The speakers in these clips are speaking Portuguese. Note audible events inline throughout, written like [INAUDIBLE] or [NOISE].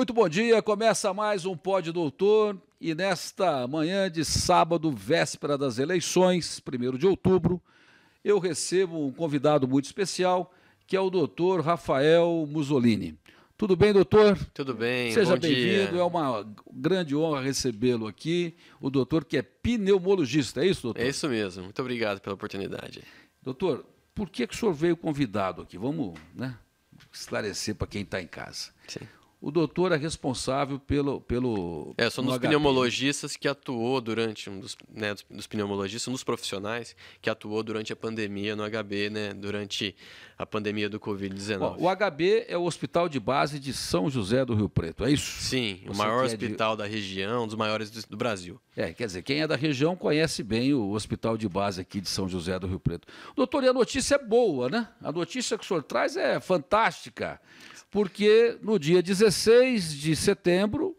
Muito bom dia, começa mais um Pode Doutor e nesta manhã de sábado, véspera das eleições, 1 de outubro, eu recebo um convidado muito especial, que é o doutor Rafael Musolini. Tudo bem, doutor? Tudo bem, Seja bem-vindo, é uma grande honra recebê-lo aqui, o doutor que é pneumologista, é isso, doutor? É isso mesmo, muito obrigado pela oportunidade. Doutor, por que, que o senhor veio convidado aqui? Vamos né, esclarecer para quem está em casa. Sim o doutor é responsável pelo. pelo é, são dos né? pneumologistas que atuou durante. Um dos, né, dos, dos, pneumologistas, um dos profissionais que atuou durante a pandemia no HB, né? Durante a pandemia do Covid-19. O HB é o hospital de base de São José do Rio Preto, é isso? Sim, Você o maior é hospital de... da região, um dos maiores do, do Brasil. É, quer dizer, quem é da região conhece bem o hospital de base aqui de São José do Rio Preto. Doutor, e a notícia é boa, né? A notícia que o senhor traz é fantástica porque no dia 16 de setembro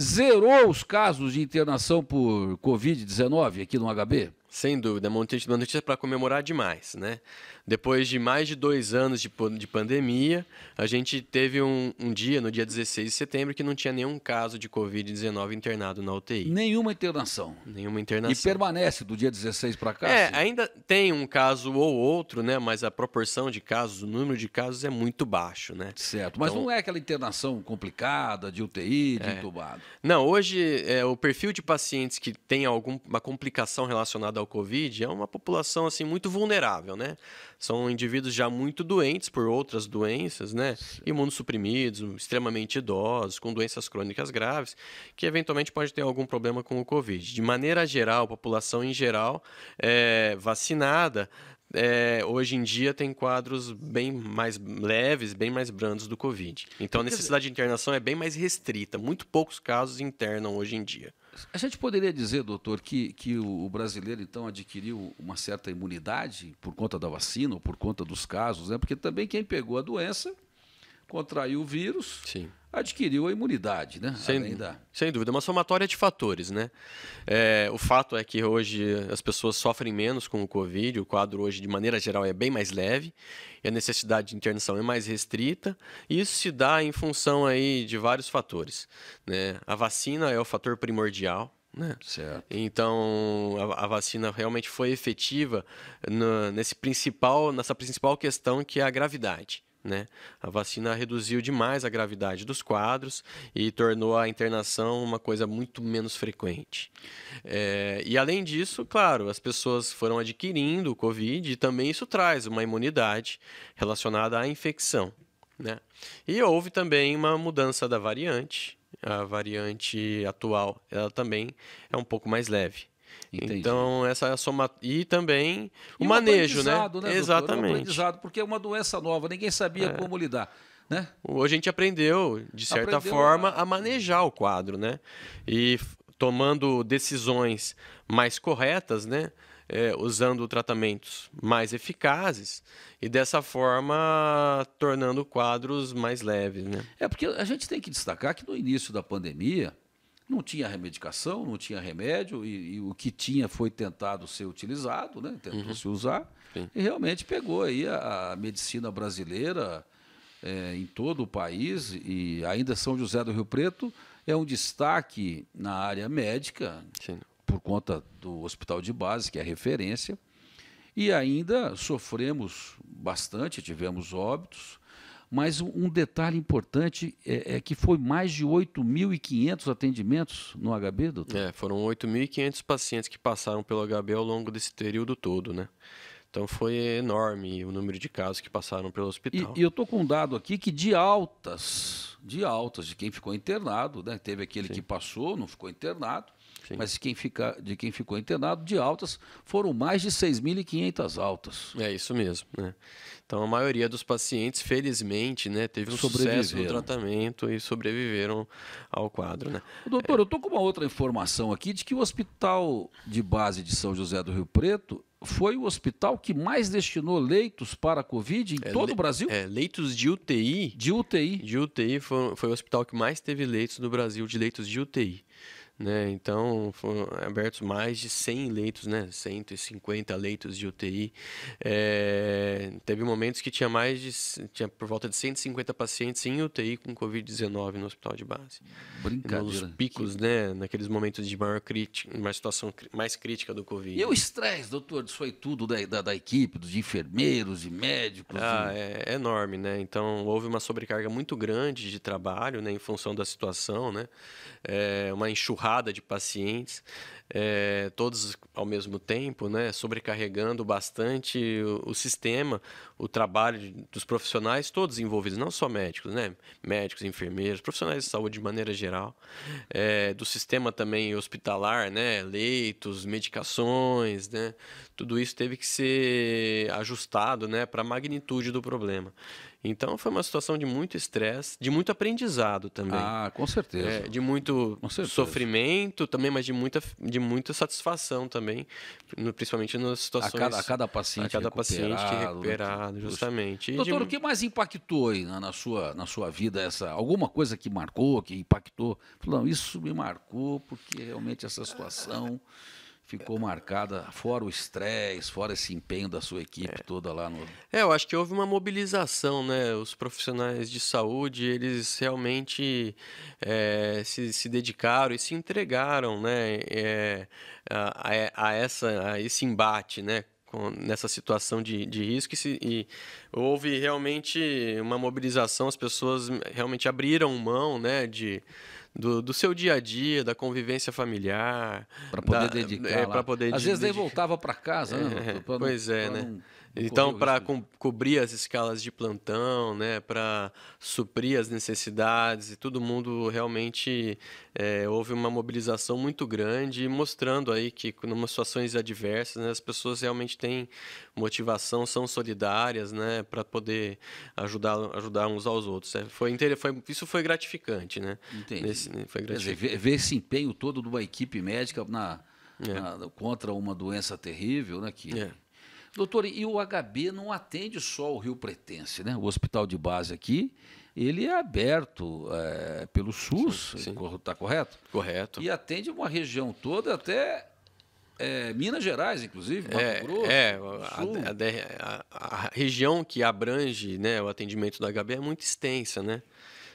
zerou os casos de internação por Covid-19 aqui no HB? Sem dúvida, é uma notícia, uma notícia para comemorar demais, né? Depois de mais de dois anos de, de pandemia, a gente teve um, um, dia, no dia 16 de setembro, que não tinha nenhum caso de Covid-19 internado na UTI. Nenhuma internação. Nenhuma internação. E permanece do dia 16 para cá? É, sim. ainda tem um caso ou outro, né? Mas a proporção de casos, o número de casos é muito baixo, né? Certo. Mas então, não é aquela internação complicada de UTI, de é. entubado. Não, hoje é, o perfil de pacientes que tem alguma complicação relacionada ao Covid é uma população assim muito vulnerável, né? São indivíduos já muito doentes por outras doenças, né? Sim. Imunossuprimidos, extremamente idosos, com doenças crônicas graves, que eventualmente pode ter algum problema com o Covid. De maneira geral, população em geral é, vacinada é, hoje em dia tem quadros bem mais leves, bem mais brandos do Covid. Então a necessidade de internação é bem mais restrita. Muito poucos casos internam hoje em dia. A gente poderia dizer, doutor, que, que o brasileiro então adquiriu uma certa imunidade por conta da vacina ou por conta dos casos, né? Porque também quem pegou a doença contraiu o vírus. Sim adquiriu a imunidade, né? Sem, da... sem dúvida, é uma somatória de fatores, né? É, o fato é que hoje as pessoas sofrem menos com o Covid, o quadro hoje, de maneira geral, é bem mais leve, e a necessidade de internação é mais restrita, e isso se dá em função aí de vários fatores. Né? A vacina é o fator primordial, né? Certo. Então a, a, vacina realmente foi efetiva no, nesse principal, nessa principal questão que é a gravidade. Né? A vacina reduziu demais a gravidade dos quadros e tornou a internação uma coisa muito menos frequente. É, e além disso, claro, as pessoas foram adquirindo o Covid e também isso traz uma imunidade relacionada à infecção. Né? E houve também uma mudança da variante. A variante atual ela também é um pouco mais leve. Entendi. Então, essa é a soma. E também o manejo, né? né Exatamente. Um aprendizado, porque é uma doença nova, ninguém sabia é. como lidar. Né? A gente aprendeu, de certa aprendeu forma, a... a manejar o quadro, né? E tomando decisões mais corretas, né? É, usando tratamentos mais eficazes e dessa forma tornando quadros mais leves. Né? É porque a gente tem que destacar que no início da pandemia não tinha remedicação, não tinha remédio, e, e o que tinha foi tentado ser utilizado, né? tentou-se uhum. usar, Sim. e realmente pegou aí a, a medicina brasileira é, em todo o país, e ainda São José do Rio Preto é um destaque na área médica, Sim. por conta do hospital de base, que é referência, e ainda sofremos bastante, tivemos óbitos, mas um detalhe importante é, é que foi mais de 8.500 atendimentos no HB, doutor? É, foram 8.500 pacientes que passaram pelo HB ao longo desse período todo, né? Então foi enorme o número de casos que passaram pelo hospital. E, e eu estou com um dado aqui que de altas, de altas, de quem ficou internado, né? Teve aquele Sim. que passou, não ficou internado, Sim. Mas quem fica, de quem ficou internado, de altas, foram mais de 6.500 altas. É isso mesmo. Né? Então, a maioria dos pacientes, felizmente, né, teve um sucesso no tratamento e sobreviveram ao quadro. Né? Doutor, é... eu estou com uma outra informação aqui de que o hospital de base de São José do Rio Preto foi o hospital que mais destinou leitos para a Covid em é, todo o Brasil? É, leitos de UTI. De UTI. De UTI foi, foi o hospital que mais teve leitos no Brasil, de leitos de UTI. Né? Então, foram abertos mais de 100 leitos, né? 150 leitos de UTI. É... Eh, teve momentos que tinha mais de... Tinha por volta de 150 pacientes em UTI com Covid-19 no hospital de base. Brincadeira. Nos picos, que... né? Naqueles momentos de maior crítica, uma situação mais crítica do Covid. E o estresse, doutor, isso foi tudo da, né? da, da equipe, dos enfermeiros e médicos? Ah, e... É, é, enorme, né? Então, houve uma sobrecarga muito grande de trabalho, né? Em função da situação, né? É uma enxurrada enxurrada de pacientes, é, todos ao mesmo tempo, né, sobrecarregando bastante o, o, sistema, o trabalho dos profissionais, todos envolvidos, não só médicos, né, médicos, enfermeiros, profissionais de saúde de maneira geral, é, do sistema também hospitalar, né, leitos, medicações, né, tudo isso teve que ser ajustado né, para a magnitude do problema. Então foi uma situação de muito estresse, de muito aprendizado também. Ah, com certeza. É, de muito certeza. sofrimento também, mas de muita, de muita satisfação também, no, principalmente nas situações. A cada, a cada paciente. A cada recuperado, paciente recuperado, né? justamente. E Doutor, de... o que mais impactou aí na, na, sua, na sua vida essa? Alguma coisa que marcou, que impactou? Falou, isso me marcou porque realmente essa situação ficou marcada, fora o estresse, fora esse empenho da sua equipe é. toda lá no. É, eu acho que houve uma mobilização, né? Os profissionais de saúde, eles realmente é, se, se dedicaram e se entregaram, né? É, a, a, essa, a esse embate, né? nessa situação de, de risco e, se, e, houve realmente uma mobilização, as pessoas realmente abriram mão né, de, do, do seu dia a dia, da convivência familiar. Para poder da, dedicar. É, poder Às de, vezes nem voltava para casa, né? É, pois é, né? Não então, para co cobrir as escalas de plantão, né, para suprir as necessidades, e todo mundo realmente é, houve uma mobilização muito grande, mostrando aí que, em situações adversas, né, as pessoas realmente têm motivação, são solidárias, né, para poder ajudar, ajudar uns aos outros. Né? Foi, foi, isso foi gratificante, né? Entendi. Nesse, né, foi gratificante. ver esse empenho todo de uma equipe médica na, é. na, contra uma doença terrível, né, que... É Doutor, e o HB não atende só o Rio Pretense, né? O hospital de base aqui, ele é aberto é, pelo SUS, está correto? Correto. E atende uma região toda até é, Minas Gerais, inclusive, Mato é, Grosso. É, a, a, a, região que abrange né, o atendimento do HB é muito extensa, né?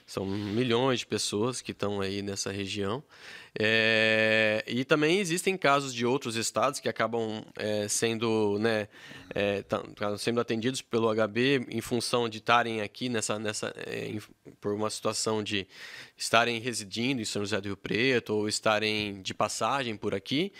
São milhões de pessoas que estão aí nessa região. É, e também existem casos de outros estados que acabam é, sendo, né, é, tá, tá sendo atendidos pelo HB em função de estarem aqui nessa, nessa é, em, por uma situação de estarem residindo em São José do Rio Preto ou estarem de passagem por aqui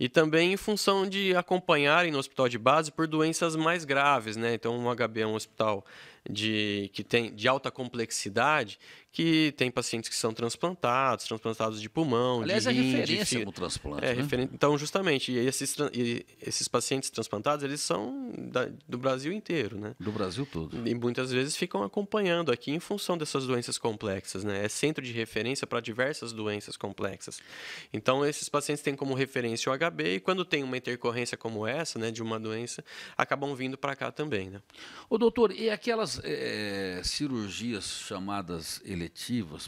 e também em função de acompanharem no hospital de base por doenças mais graves, né? Então, o HB é um hospital de que tem de alta complexidade que tem pacientes que são transplantados, transplantados de pulmão, Aliás, de é rim, é referência de no transplante, é, né? Então, justamente, e esses, e esses pacientes transplantados, eles são da, do Brasil inteiro, né? Do Brasil todo. E muitas vezes ficam acompanhando aqui em função dessas doenças complexas, né? É centro de referência para diversas doenças complexas. Então, esses pacientes têm como referência o HB e quando tem uma intercorrência como essa, né, de uma doença, acabam vindo para cá também, né? Ô, doutor, e aquelas é, cirurgias chamadas ele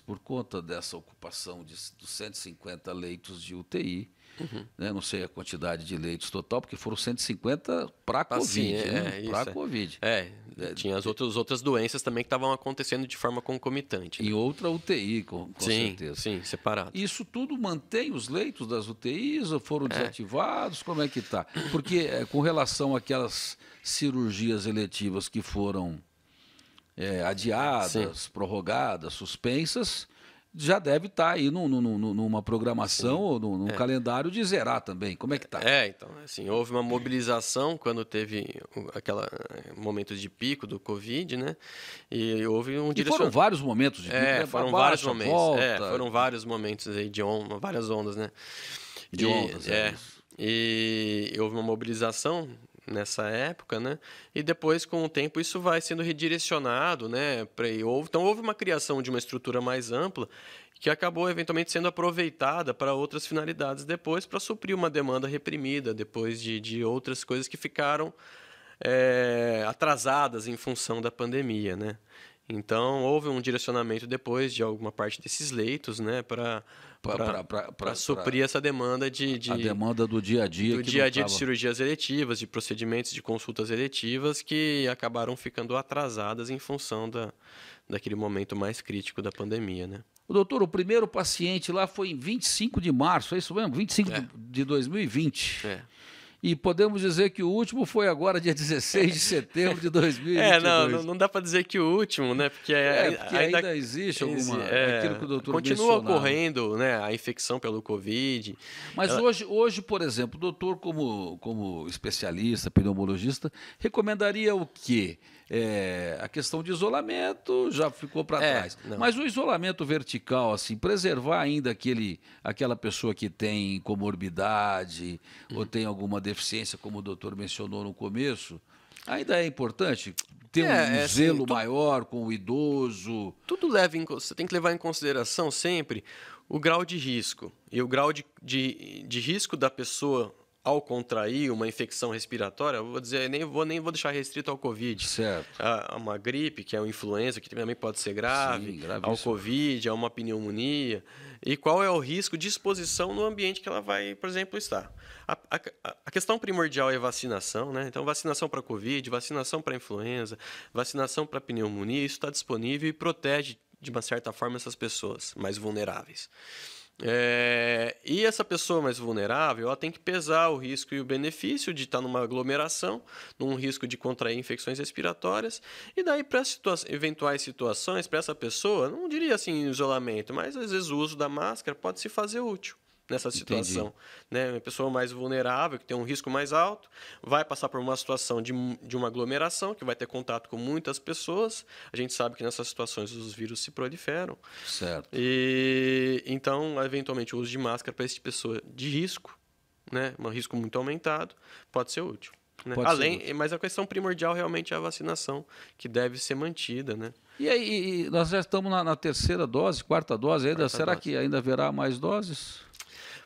por conta dessa ocupação de, dos 150 leitos de UTI, uhum. né, não sei a quantidade de leitos total, porque foram 150 para a Covid. Assim, é, né? é, para a é. Covid. É, é, tinha as outras, outras doenças também que estavam acontecendo de forma concomitante. Né? Em outra UTI, com, com sim, certeza. Sim, separado. Isso tudo mantém os leitos das UTIs ou foram é. desativados? Como é que está? Porque é, com relação àquelas cirurgias eletivas que foram é, adiadas, Sim. prorrogadas, suspensas, já deve estar tá aí no, no, no, numa programação Sim. ou num é. calendário de zerar também. Como é que está? É, então, assim, houve uma mobilização quando teve aquele eh, momento de pico do Covid, né? E houve um direcionamento. foram vários momentos de é, pico, é, né? foram Baixa, vários momentos. É, volta. É, foram vários momentos aí de onda, várias ondas, né? De, de ondas, é. é e houve uma mobilização nessa época, né? E depois, com o tempo, isso vai sendo redirecionado, né? Pra, então, houve uma criação de uma estrutura mais ampla que acabou eventualmente sendo aproveitada para outras finalidades depois, para suprir uma demanda reprimida depois de, de outras coisas que ficaram é, atrasadas em função da pandemia, né? Então, houve um direcionamento depois de alguma parte desses leitos, né, para para suprir essa demanda de, de, A demanda do dia a dia. Do dia a dia tava... de cirurgias eletivas, de procedimentos de consultas eletivas que acabaram ficando atrasadas em função da, daquele momento mais crítico da pandemia, né? O doutor, o primeiro paciente lá foi em 25 de março, é isso mesmo? 25 é. de 2020. É. E podemos dizer que o último foi agora, dia 16 de setembro de 2022. [LAUGHS] É, não, não dá para dizer que o último, né? Porque, é, porque ainda, ainda, existe alguma. Né, é, aquilo que o doutor Continua ocorrendo né, a infecção pelo Covid. Mas Ela... hoje, hoje, por exemplo, o doutor, como, como especialista, pneumologista, recomendaria o quê? É, a questão de isolamento já ficou para é, trás. Mas o isolamento vertical, assim, preservar ainda aquele, aquela pessoa que tem comorbidade uhum. ou tem alguma deficiência, como o doutor mencionou no começo, ainda é importante ter é, um é, assim, zelo assim, maior com o idoso. Tudo leva em, você tem que levar em consideração sempre o grau de risco e o grau de, de, de risco da pessoa ao contrair uma infecção respiratória, vou dizer, nem vou, nem vou deixar restrito ao Covid. Certo. A, a uma gripe, que é uma influenza, que também pode ser grave, Sim, ao Covid, a uma pneumonia. E qual é o risco de exposição no ambiente que ela vai, por exemplo, estar. A, a, a questão primordial é vacinação, né? Então, vacinação para Covid, vacinação para influenza, vacinação para pneumonia, isso está disponível e protege, de uma certa forma, essas pessoas mais vulneráveis. É, e essa pessoa mais vulnerável, ela tem que pesar o risco e o benefício de estar numa aglomeração, num risco de contrair infecções respiratórias, e daí para situa eventuais situações, para essa pessoa, não diria assim isolamento, mas às vezes o uso da máscara pode se fazer útil nessa situação. Né? Uma pessoa mais vulnerável, que tem um risco mais alto, vai passar por uma situação de, de uma aglomeração, que vai ter contato com muitas pessoas. A gente sabe que nessas situações os vírus se proliferam. Certo. E então, eventualmente, o uso de máscara para esse tipo pessoa de risco, né? um risco muito aumentado, pode ser útil. Né? Além, mas a questão primordial realmente é a vacinação, que deve ser mantida, né? E aí, nós já estamos na, na terceira dose, quarta dose ainda. Quarta Será dose. que ainda haverá mais doses?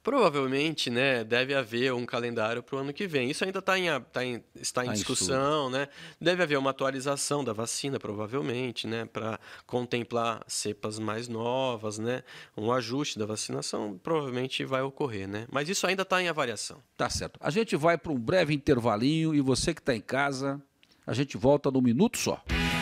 Provavelmente, né, deve haver um calendário para o ano que vem. Isso ainda tá em, tá em, está em tá discussão, em né? Deve haver uma atualização da vacina, provavelmente, né, para contemplar cepas mais novas, né? Um ajuste da vacinação provavelmente vai ocorrer, né? Mas isso ainda está em avaliação. Tá certo. A gente vai para um breve intervalinho e você que está em casa, a gente volta num minuto só. Música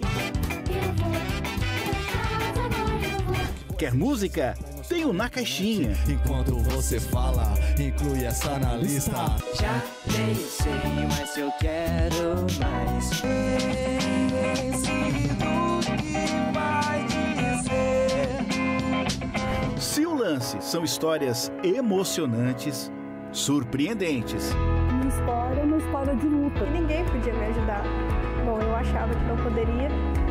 Quer música? Tem o Na Caixinha. Enquanto você fala, inclui essa na lista. Já pensei, sei, mas eu quero mais. Se o lance são histórias emocionantes, surpreendentes. Uma história é uma história de luta. Ninguém podia me ajudar. Bom, eu achava que não poderia,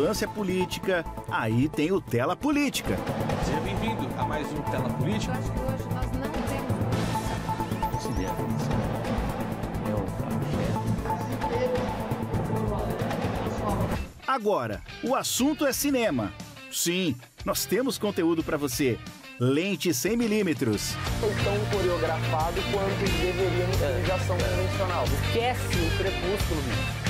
ambulância política, aí tem o Tela Política. Seja bem-vindo a mais um Tela Política. É Agora, o assunto é cinema. Sim, nós temos conteúdo para você. Lente 100 milímetros. Tão coreografado quanto deveria convencional. Esquece o crepúsculo, bicho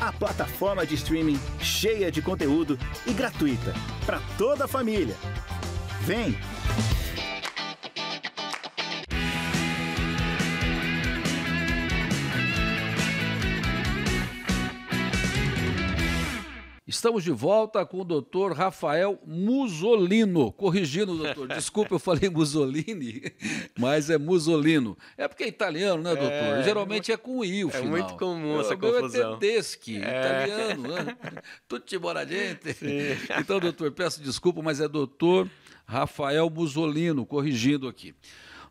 a plataforma de streaming cheia de conteúdo e gratuita para toda a família. Vem! Estamos de volta com o doutor Rafael Musolino. Corrigindo, doutor, [LAUGHS] desculpe, eu falei Musolini, mas é Musolino. É porque é italiano, né, doutor? É, Geralmente é com I o é final. É muito comum eu, essa eu, confusão. É tedeschi, é. italiano, né? [LAUGHS] tutti buona [LAUGHS] Então, doutor, peço desculpa, mas é doutor Rafael Musolino, corrigindo aqui.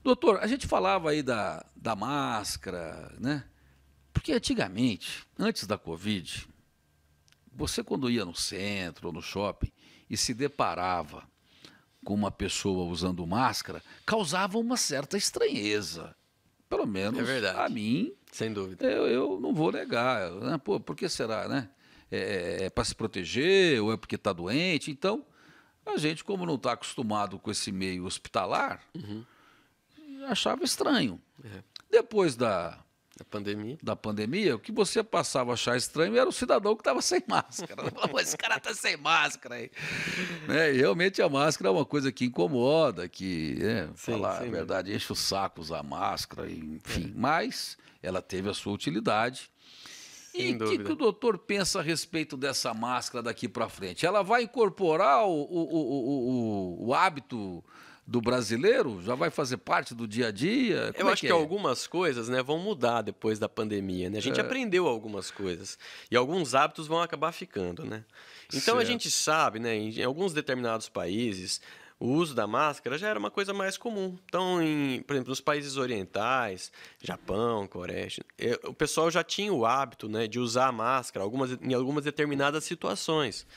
Doutor, a gente falava aí da, da máscara, né? Porque antigamente, antes da Covid, você, quando ia no centro ou no shopping e se deparava com uma pessoa usando máscara, causava uma certa estranheza. Pelo menos é a mim. Sem dúvida. Eu, eu não vou negar. Né? Pô, por que será, né? É, é, é, é para se proteger ou é porque está doente? Então, a gente, como não está acostumado com esse meio hospitalar, uhum. achava estranho. É. Depois da da pandemia. Da pandemia, o que você passava a achar estranho era o cidadão que estava sem máscara. [LAUGHS] esse cara está sem máscara aí. né? E realmente a máscara é uma coisa que incomoda, que, é, sim, falar sim, né? a verdade, mesmo. enche o saco usar máscara, é. enfim. É. Mas ela teve a sua utilidade. E o que, que, o doutor pensa a respeito dessa máscara daqui para frente? Ela vai incorporar o, o, o, o hábito do brasileiro? Já vai fazer parte do dia a dia? Como eu é acho que, é? algumas coisas né, vão mudar depois da pandemia. Né? A gente é. aprendeu algumas coisas e alguns hábitos vão acabar ficando. Né? Então certo. a gente sabe, né, em alguns determinados países, o uso da máscara já era uma coisa mais comum. Então, em, por exemplo, nos países orientais, Japão, Coreia, eh, o pessoal já tinha o hábito né, de usar a máscara algumas, em algumas determinadas situações.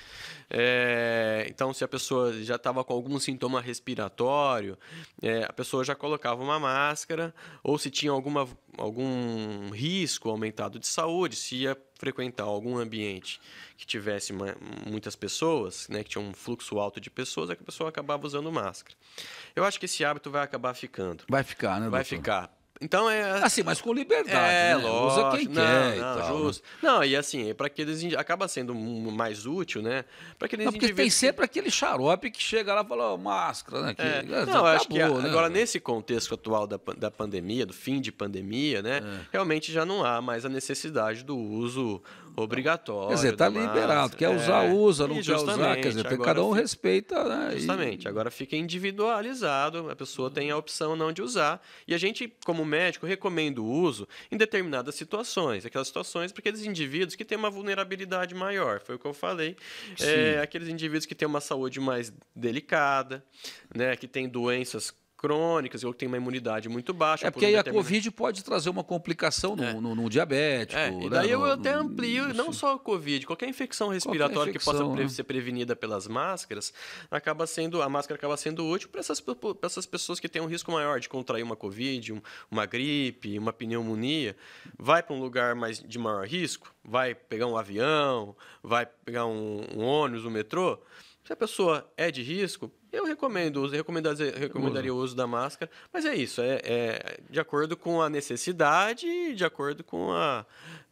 É, então, se a pessoa já estava com algum sintoma respiratório, é, a pessoa já colocava uma máscara, ou se tinha alguma, algum risco aumentado de saúde, se ia frequentar algum ambiente que tivesse uma, muitas pessoas, né, que tinha um fluxo alto de pessoas, é que a pessoa acabava usando máscara. Eu acho que esse hábito vai acabar ficando. Vai ficar, né? Vai doutor? ficar então é. Assim, mas com liberdade. É, né? lógico. Usa quem não, quer não, e tal. Né? Justo. Não, e assim, é para aqueles. Acaba sendo mais útil, né? Para aqueles. Não, porque indivíduos... tem sempre aquele xarope que chega lá e fala, oh, máscara, né? Que... É. Não, acabou, acho que. Né? Agora, nesse contexto atual da, da pandemia, do fim de pandemia, né? É. Realmente já não há mais a necessidade do uso Obrigatório. Quer dizer, está liberado. Quer é. usar, usa, não quer usar. Quer dizer, tem, cada um fica, respeita. Né, justamente. E... Agora fica individualizado, a pessoa tem a opção não de usar. E a gente, como médico, recomenda o uso em determinadas situações. Aquelas situações para aqueles indivíduos que têm uma vulnerabilidade maior. Foi o que eu falei. É, aqueles indivíduos que têm uma saúde mais delicada, né, que têm doenças crônicas, ou que tem uma imunidade muito baixa. É porque aí um determinado... a Covid pode trazer uma complicação no, é. no, no diabético. É. E né, daí né? eu, até amplio, não só a Covid, qualquer infecção respiratória qualquer infecção, que possa né? ser prevenida pelas máscaras, acaba sendo, a máscara acaba sendo útil para essas, essas pessoas que têm um risco maior de contrair uma Covid, um, uma gripe, uma pneumonia. Vai para um lugar mais de maior risco, vai pegar um avião, vai pegar um, um ônibus, um metrô. Se a pessoa é de risco, eu recomendo, eu recomendaria o uso da máscara, mas é isso, é, é, de acordo com a necessidade, de acordo com a,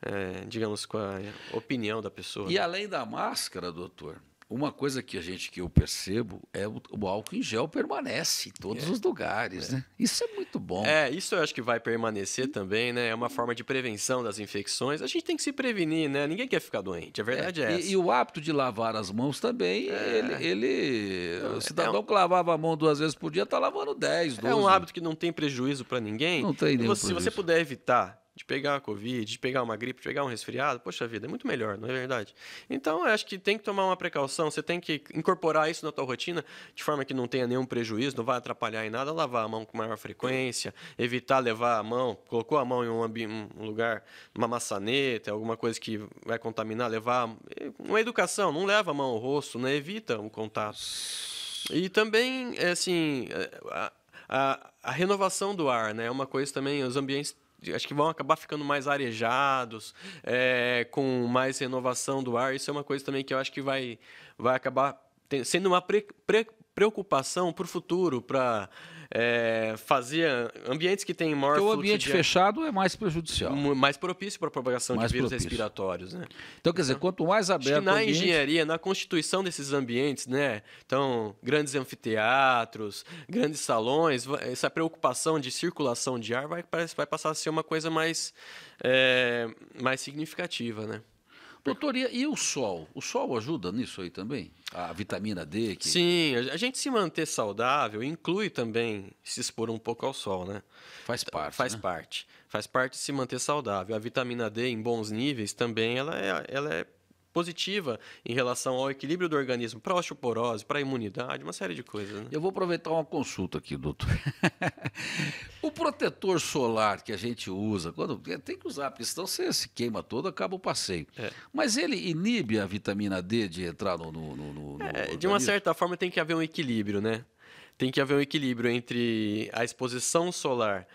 é, digamos, com a opinião da pessoa. E né? além da máscara, doutor, uma coisa que a gente que eu percebo é o, o álcool em gel permanece em todos é. os lugares, é. né? Isso é muito bom. É, isso eu acho que vai permanecer também, né? É uma forma de prevenção das infecções. A gente tem que se prevenir, né? Ninguém quer ficar doente, a verdade é, é essa. E, e, o hábito de lavar as mãos também, é. ele, ele é, O é cidadão um... que lavava a mão duas vezes por dia está lavando dez, 12. É um hábito que não tem prejuízo para ninguém. Não tem nenhum você, Se você puder evitar de pegar a Covid, de pegar uma gripe, de pegar um resfriado, poxa vida, é muito melhor, não é verdade? Então, acho que tem que tomar uma precaução, você tem que incorporar isso na tua rotina de forma que não tenha nenhum prejuízo, não vai atrapalhar em nada, lavar a mão com maior frequência, evitar levar a mão, colocou a mão em um, um lugar, uma maçaneta, alguma coisa que vai contaminar, levar. Uma educação, não leva a mão ao rosto, né? evita o contato. E também, é assim, é, a, a, a renovação do ar, né? É uma coisa também, os ambientes acho que vão acabar ficando mais arejados, é, com mais renovação do ar. Isso é uma coisa também que eu acho que vai, vai acabar sendo uma pre, pre, preocupação para o futuro, para é, eh, fazer ambientes que têm maior. Porque o ambiente de... fechado é mais prejudicial. Mais propício para a propagação mais de vírus propício. respiratórios. Né? Então, quer dizer, então, quanto mais aberto. na ambiente... engenharia, na constituição desses ambientes, né? Então, grandes anfiteatros, grandes salões, essa preocupação de circulação de ar vai, vai passar a ser uma coisa mais, é, mais significativa, né? Doutoria, e o sol? O sol ajuda nisso aí também? A vitamina D? Que... Sim, a gente se manter saudável inclui também se expor um pouco ao sol, né? Faz então, parte. Faz né? parte. Faz parte se manter saudável. A vitamina D em bons níveis também ela é, ela é positiva em relação ao equilíbrio do organismo, para osteoporose, para a imunidade, uma série de coisas. Né? Eu vou aproveitar uma consulta aqui, doutor. [LAUGHS] o protetor solar que a gente usa, quando é, tem que usar, porque senão você se queima todo, acaba o passeio. É. Mas ele inibe a vitamina D de entrar no. no, no, no é, de uma certa forma tem que haver um equilíbrio, né? Tem que haver um equilíbrio entre a exposição solar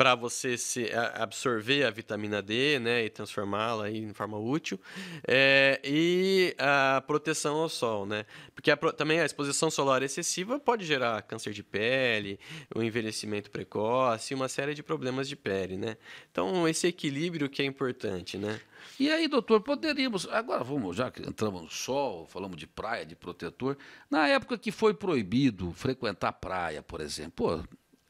para você se eh, absorver a vitamina D, né, e transformá-la em forma útil, é, e a proteção ao sol, né, porque a, também a exposição solar excessiva pode gerar câncer de pele, o envelhecimento precoce, uma série de problemas de pele, né. Então esse equilíbrio que é importante, né. E aí, doutor, poderíamos agora vamos já que entramos no sol, falamos de praia, de protetor, na época que foi proibido frequentar praia, por exemplo, pô,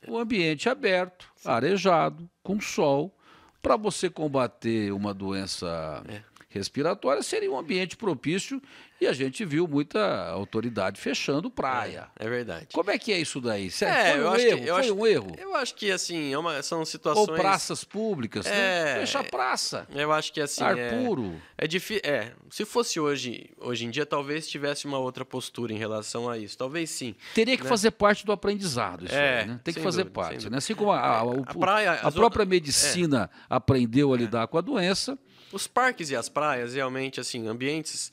o ambiente aberto, arejado, com sol, para você combater uma doença é respiratória, seria um ambiente propício e a gente viu muita autoridade fechando praia. É, é verdade. Como é que é isso daí? É, foi um erro? Que, foi acho, um erro? Eu acho que, assim, é uma, são situações... Ou praças públicas, né? é, né? fecha a é, praça. Eu acho que, assim... Ar é- puro. É, difícil... É, se fosse hoje, hoje em dia, talvez tivesse uma outra postura em relação a isso. Talvez sim. Teria que né? fazer parte do aprendizado isso é, aí, né? Tem que fazer dúvida, parte, né? Assim como a, a, a, praia, a própria medicina aprendeu a lidar com a doença os parques e as praias, realmente, assim, ambientes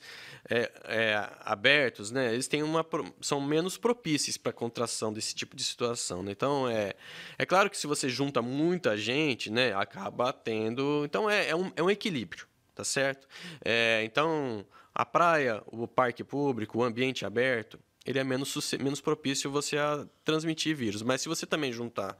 é, é, abertos, né? Eles têm uma são menos propícios para a contração desse tipo de situação, né? Então é é claro que se você junta muita gente, né? Acaba tendo, então é, é um, é um equilíbrio, tá certo? É, então a praia, o parque público, o ambiente aberto, ele é menos menos propício você a transmitir vírus, mas se você também juntar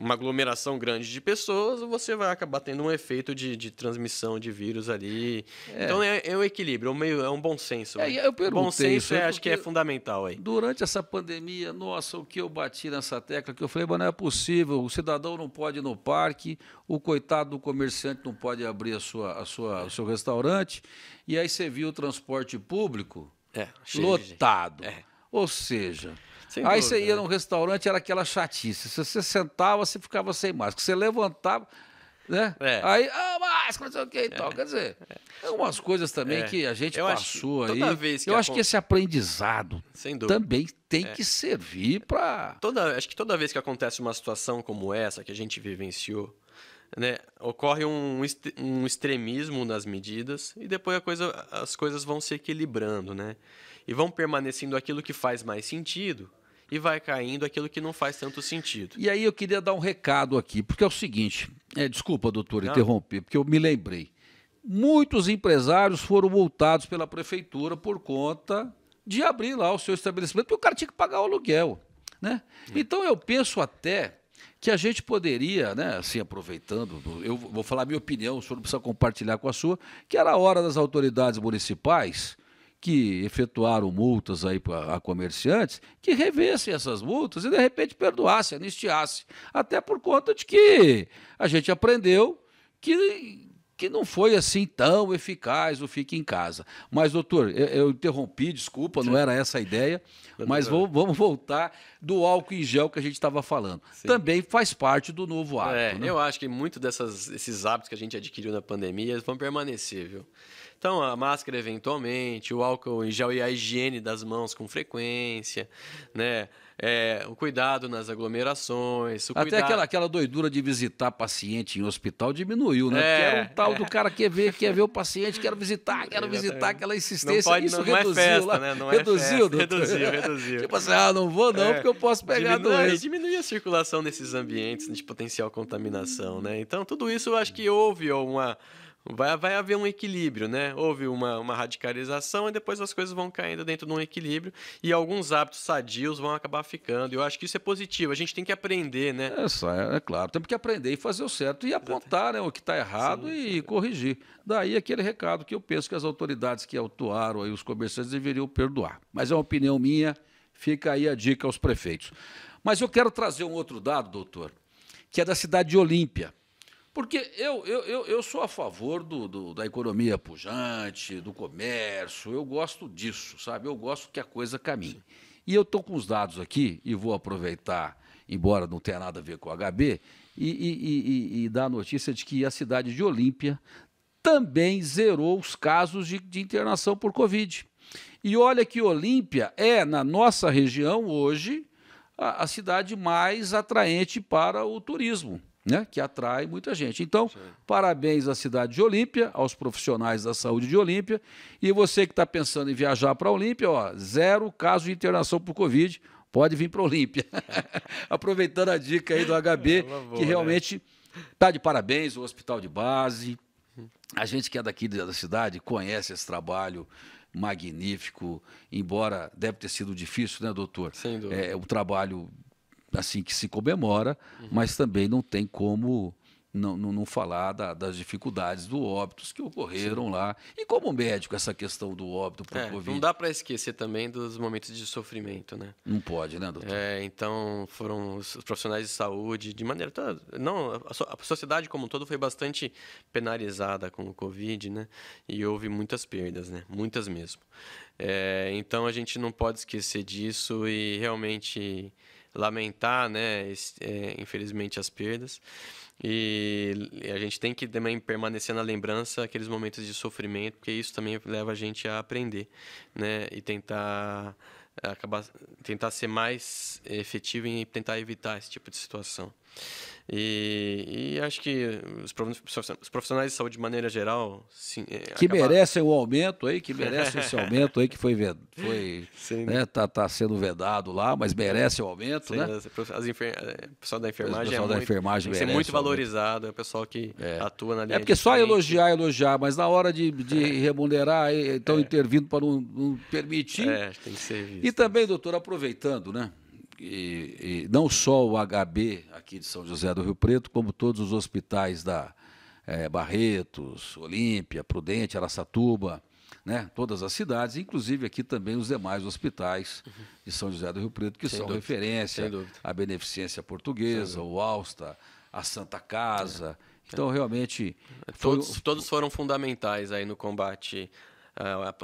uma aglomeração grande de pessoas, você vai acabar tendo um efeito de, de transmissão de vírus ali. É. Então é, é um equilíbrio, é um, meio, é um bom senso. É, né? eu bom senso é, é acho que é fundamental aí. Durante essa pandemia, nossa, o que eu bati nessa tecla, que eu falei, mano, não é possível, o cidadão não pode ir no parque, o coitado do comerciante não pode abrir a sua, a sua, o seu restaurante, e aí você viu o transporte público é, lotado. É. Ou seja... Sem Aí dúvida. você ia né? num restaurante, era aquela chatice. Se você sentava, você ficava sem máscara. Você levantava. Né? É. Aí, ah, máscara, não sei o que e é. tal. Quer dizer, é. algumas coisas também é. que a gente eu passou acho, aí. Vez que eu acho que esse aprendizado também tem é. que servir para. Toda, acho que toda vez que acontece uma situação como essa que a gente vivenciou, né, ocorre um, um extremismo nas medidas e depois coisa, as coisas vão se equilibrando, né? E vão permanecendo aquilo que faz mais sentido, e vai caindo aquilo que não faz tanto sentido. E aí eu queria dar um recado aqui, porque é o seguinte: é, desculpa, doutor, interromper, porque eu me lembrei. Muitos empresários foram multados pela prefeitura por conta de abrir lá o seu estabelecimento, porque o cara tinha que pagar o aluguel. Né? Então eu penso até que a gente poderia, né, assim, aproveitando, eu vou falar minha opinião, o senhor não precisa compartilhar com a sua, que era a hora das autoridades municipais que efetuaram multas aí a, comerciantes, que revessem essas multas e de repente perdoasse, anistiasse. Até por conta de que a gente aprendeu que, que não foi assim tão eficaz o fique em casa. Mas, doutor, eu, eu interrompi, desculpa, Sim. não era essa a ideia, mas vou, vamos voltar do álcool em gel que a gente estava falando. Sim. Também faz parte do novo hábito. É, né? Eu acho que muitos desses hábitos que a gente adquiriu na pandemia vão permanecer, viu? Então, a máscara eventualmente, o álcool em gel e a higiene das mãos com frequência, né? É, o cuidado nas aglomerações. Até cuidado... aquela, aquela doidura de visitar paciente em hospital diminuiu, né? É, Porque era um é. tal é. do [LAUGHS] cara quer ver, quer ver o paciente, quero visitar, quero Exatamente. visitar aquela insistência. Não pode, Isso não, não é festa, lá. Né? Não é reduziu, festa, reduziu, reduziu. [LAUGHS] Tipo assim, ah, não vou não, porque eu posso pegar dois. doença. Diminui a circulação nesses ambientes de potencial contaminação, né? Então, tudo isso eu acho que houve uma, Vai, vai haver um equilíbrio, né? Houve uma, uma radicalização e depois as coisas vão caindo dentro de um equilíbrio e alguns hábitos sadios vão acabar ficando. Eu acho que isso é positivo. A gente tem que aprender, né? É, é, é claro. Temos que aprender e fazer o certo e apontar né, o que está errado sim, e corrigir. Daí aquele recado que eu penso que as autoridades que atuaram aí, os comerciantes, deveriam perdoar. Mas é uma opinião minha, fica aí a dica aos prefeitos. Mas eu quero trazer um outro dado, doutor, que é da cidade de Olímpia. Porque eu, eu, eu, eu sou a favor do, do, da economia pujante, do comércio, eu gosto disso, sabe? Eu gosto que a coisa caminhe. E eu estou com os dados aqui e vou aproveitar, embora não tenha nada a ver com o HB, e, e, e, e dar a notícia de que a cidade de Olímpia também zerou os casos de, de internação por Covid. E olha que Olímpia é, na nossa região hoje, a, a cidade mais atraente para o turismo né, que atrai muita gente. Então, Sim. parabéns à cidade de Olímpia, aos profissionais da saúde de Olímpia. E você que está pensando em viajar para Olímpia, ó, zero caso de internação por Covid, pode vir para Olímpia. [LAUGHS] Aproveitando a dica aí do HB, é boa, que né? realmente está né? de parabéns, o hospital de base. A gente que é daqui da cidade conhece esse trabalho magnífico, embora deve ter sido difícil, né, doutor? Sem dúvida. É, o trabalho assim que se comemora, uhum. mas também não tem como não, não, não falar da, das dificuldades do óbitos que ocorreram Sim. lá. E como médico, essa questão do óbito por é, Covid. Não dá para esquecer também dos momentos de sofrimento, né? Não pode, né, doutor? É, então, foram os profissionais de saúde, de maneira Não, a, a sociedade como um todo foi bastante penalizada com o Covid, né? E houve muitas perdas, né? Muitas mesmo. É, então, a gente não pode esquecer disso e realmente lamentar, né, esse, é, infelizmente, as perdas. E, e a gente tem que também permanecer na lembrança aqueles momentos de sofrimento, porque isso também leva a gente a aprender, né, e tentar eh, acabar tentar ser mais efetivo em tentar evitar esse tipo de situação. E, e acho que os profissionais de saúde de maneira geral. Sim, é, que acabaram... merecem o aumento aí, que merecem esse aumento aí que foi, foi está [LAUGHS] né, tá, tá, sendo vedado lá, mas merece o aumento, sim, né? As, enfer... É, o pessoal da enfermagem. O pessoal é da muito, enfermagem merece. Ser muito valorizado, é o pessoal que é. atua na é linha. É porque só frente. elogiar, elogiar, mas na hora de, de remunerar, estão eh, é. intervindo para não, não permitir. É, tem que ser visto. E também, doutor, aproveitando, né? e, e não só o HB aqui de São José do Rio Preto, como todos os hospitais da é, Barretos, Olímpia, Prudente, Aracatuba, né? todas as cidades, inclusive aqui também os demais hospitais de São José do Rio Preto, que Sem são dúvida. referência à beneficência portuguesa, o Alsta, a Santa Casa. É. Então, realmente. É, todos, foi... todos foram fundamentais aí no combate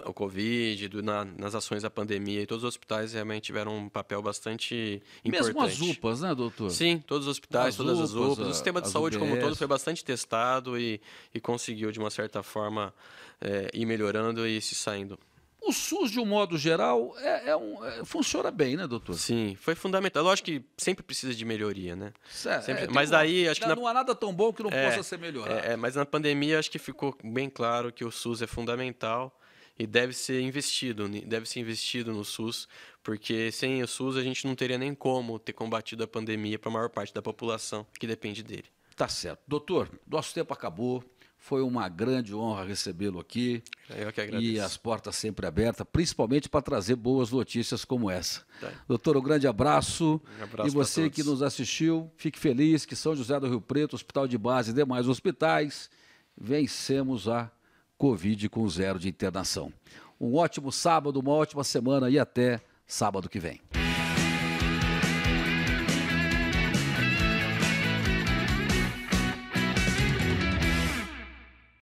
o Covid, do, na, nas ações da pandemia, e todos os hospitais realmente tiveram um papel bastante importante. Mesmo as UPAs, né, doutor? Sim, todos os hospitais, as todas UPAs, as UPAs. A, o sistema de saúde UBS. como um todo foi bastante testado e, e conseguiu, de uma certa forma, é, ir melhorando e se saindo. O SUS, de um modo geral, é, é um, é, funciona bem, né, doutor? Sim, foi fundamental. Lógico que sempre precisa de melhoria, né? Certo. É, mas daí, acho que. Na... Não há nada tão bom que não é, possa ser melhorado. É, é, mas na pandemia, acho que ficou bem claro que o SUS é fundamental e deve ser investido, deve ser investido no SUS, porque sem o SUS a gente não teria nem como ter combatido a pandemia para a maior parte da população que depende dele. Tá certo. Doutor, nosso tempo acabou. Foi uma grande honra recebê-lo aqui. É, eu que agradeço. E as portas sempre abertas, principalmente para trazer boas notícias como essa. Tá. Doutor, um grande abraço. Um abraço e você que nos assistiu, fique feliz que São José do Rio Preto, Hospital de Base e demais hospitais, vencemos a Covid com zero de internação. Um ótimo sábado, uma ótima semana e até sábado que vem.